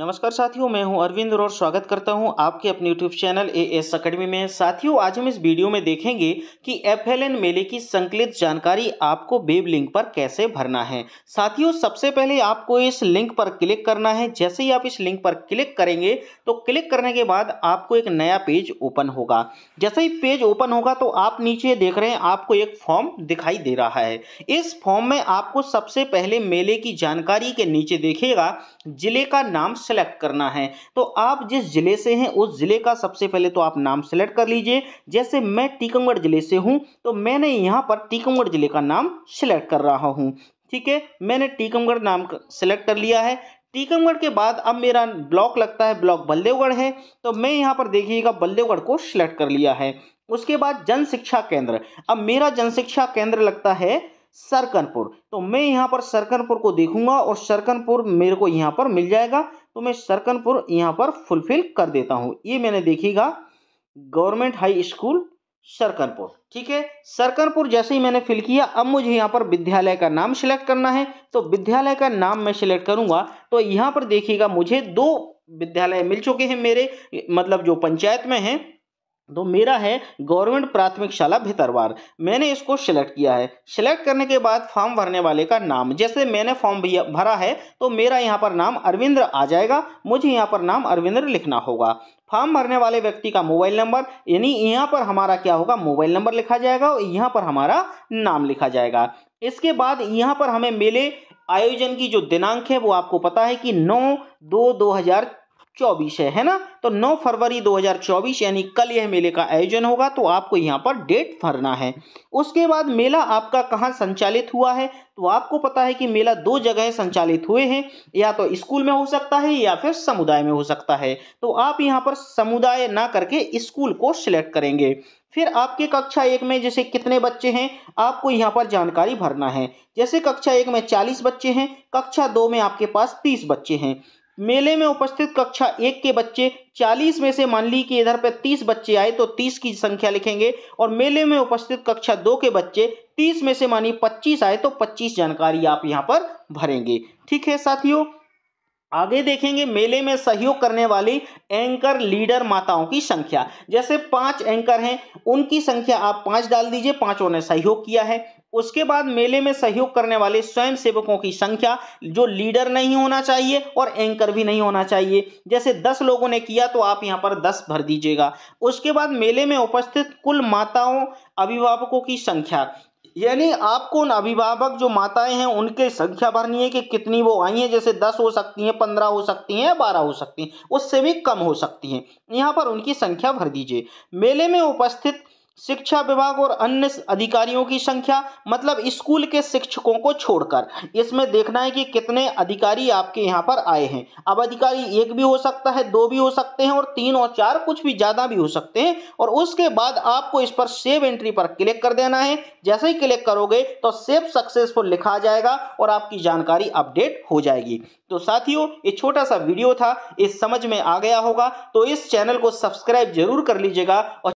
नमस्कार साथियों मैं हूं अरविंद और स्वागत करता हूं आपके अपने YouTube channel A S academy में साथियों आज हम इस वीडियो में देखेंगे कि एफ एल एन मेले की संकलित जानकारी आपको वेब लिंक पर कैसे भरना है साथियों सबसे पहले आपको इस लिंक पर क्लिक करना है जैसे ही आप इस लिंक पर क्लिक करेंगे तो क्लिक करने के बाद आपको एक नया पेज ओपन होगा जैसे ही पेज ओपन होगा तो आप नीचे देख रहे हैं आपको एक फॉर्म दिखाई दे रहा है इस फॉर्म में आपको सबसे पहले मेले की जानकारी के नीचे देखिएगा जिले का नाम सेलेक्ट करना है तो आप जिस ज़िले से हैं उस ज़िले का सबसे पहले तो आप नाम सेलेक्ट कर लीजिए जैसे मैं टीकमगढ़ ज़िले से हूँ तो मैंने यहाँ पर टीकमगढ़ ज़िले का नाम सेलेक्ट कर रहा हूँ ठीक है मैंने टीकमगढ़ नाम सेलेक्ट कर लिया है टीकमगढ़ के बाद अब मेरा ब्लॉक लगता है ब्लॉक बल्देवगढ़ है तो मैं यहाँ पर देखिएगा बल्देवगढ़ को सिलेक्ट कर लिया है उसके बाद जन शिक्षा केंद्र अब मेरा जन शिक्षा केंद्र लगता है सरकनपुर तो मैं यहाँ पर सरकनपुर को देखूंगा और सरकनपुर मेरे को यहाँ पर मिल जाएगा तो मैं सरकनपुर यहाँ पर फुलफिल कर देता हूँ ये मैंने देखिएगा गवर्नमेंट हाई स्कूल सरकनपुर ठीक है सरकनपुर जैसे ही मैंने फिल किया अब मुझे यहाँ पर विद्यालय का नाम सिलेक्ट करना है तो विद्यालय का नाम मैं सिलेक्ट करूँगा तो यहाँ पर देखिएगा मुझे दो विद्यालय मिल चुके हैं मेरे मतलब जो पंचायत में हैं तो मेरा है गवर्नमेंट प्राथमिक शाला भितरवार मैंने इसको सिलेक्ट किया है सिलेक्ट करने के बाद फॉर्म भरने वाले का नाम जैसे मैंने फॉर्म भरा है तो मेरा यहाँ पर नाम अरविंद आ जाएगा मुझे यहाँ पर नाम अरविंद लिखना होगा फॉर्म भरने वाले व्यक्ति का मोबाइल नंबर यानी यहाँ पर हमारा क्या होगा मोबाइल नंबर लिखा जाएगा और यहाँ पर हमारा नाम लिखा जाएगा इसके बाद यहाँ पर हमें मेले आयोजन की जो दिनांक है वो आपको पता है कि 9 दो हज़ार चौबीस है है ना तो 9 फरवरी 2024 यानी कल यह मेले का आयोजन होगा तो आपको यहाँ पर डेट भरना है उसके बाद मेला आपका कहाँ संचालित हुआ है तो आपको पता है कि मेला दो जगह संचालित हुए हैं या तो स्कूल में हो सकता है या फिर समुदाय में हो सकता है तो आप यहाँ पर समुदाय ना करके स्कूल को सिलेक्ट करेंगे फिर आपके कक्षा एक में जैसे कितने बच्चे हैं आपको यहाँ पर जानकारी भरना है जैसे कक्षा एक में चालीस बच्चे हैं कक्षा दो में आपके पास तीस बच्चे हैं मेले में उपस्थित कक्षा एक के बच्चे 40 में से मान ली कि इधर पर 30 बच्चे आए तो 30 की संख्या लिखेंगे और मेले में उपस्थित कक्षा दो के बच्चे 30 में से मानी 25 आए तो 25 जानकारी आप यहाँ पर भरेंगे ठीक है साथियों आगे देखेंगे मेले में सहयोग करने वाली एंकर लीडर माताओं की संख्या जैसे पांच एंकर हैं उनकी संख्या आप पांच डाल दीजिए पांचों ने सहयोग किया है उसके बाद मेले में सहयोग करने वाले स्वयं सेवकों की संख्या जो लीडर नहीं होना चाहिए और एंकर भी नहीं होना चाहिए जैसे दस लोगों ने किया तो आप यहाँ पर दस भर दीजिएगा उसके बाद मेले में उपस्थित कुल माताओं अभिभावकों की संख्या यानी आपको उन अभिभावक जो माताएं हैं उनके संख्या भरनी है कि कितनी वो आई हैं जैसे दस हो सकती हैं पंद्रह हो सकती हैं बारह हो सकती हैं उससे भी कम हो सकती हैं यहाँ पर उनकी संख्या भर दीजिए मेले में उपस्थित शिक्षा विभाग और अन्य अधिकारियों की संख्या मतलब स्कूल के शिक्षकों को छोड़कर इसमें देखना है कि कितने अधिकारी आपके यहाँ पर आए हैं अब अधिकारी एक भी हो सकता है दो भी हो सकते हैं और तीन और चार कुछ भी ज़्यादा भी हो सकते हैं और उसके बाद आपको इस पर सेव एंट्री पर क्लिक कर देना है जैसे ही क्लिक करोगे तो सेव सक्सेसफुल लिखा जाएगा और आपकी जानकारी अपडेट हो जाएगी तो साथियों ये छोटा सा वीडियो था इस समझ में आ गया होगा तो इस चैनल को सब्सक्राइब जरूर कर लीजिएगा और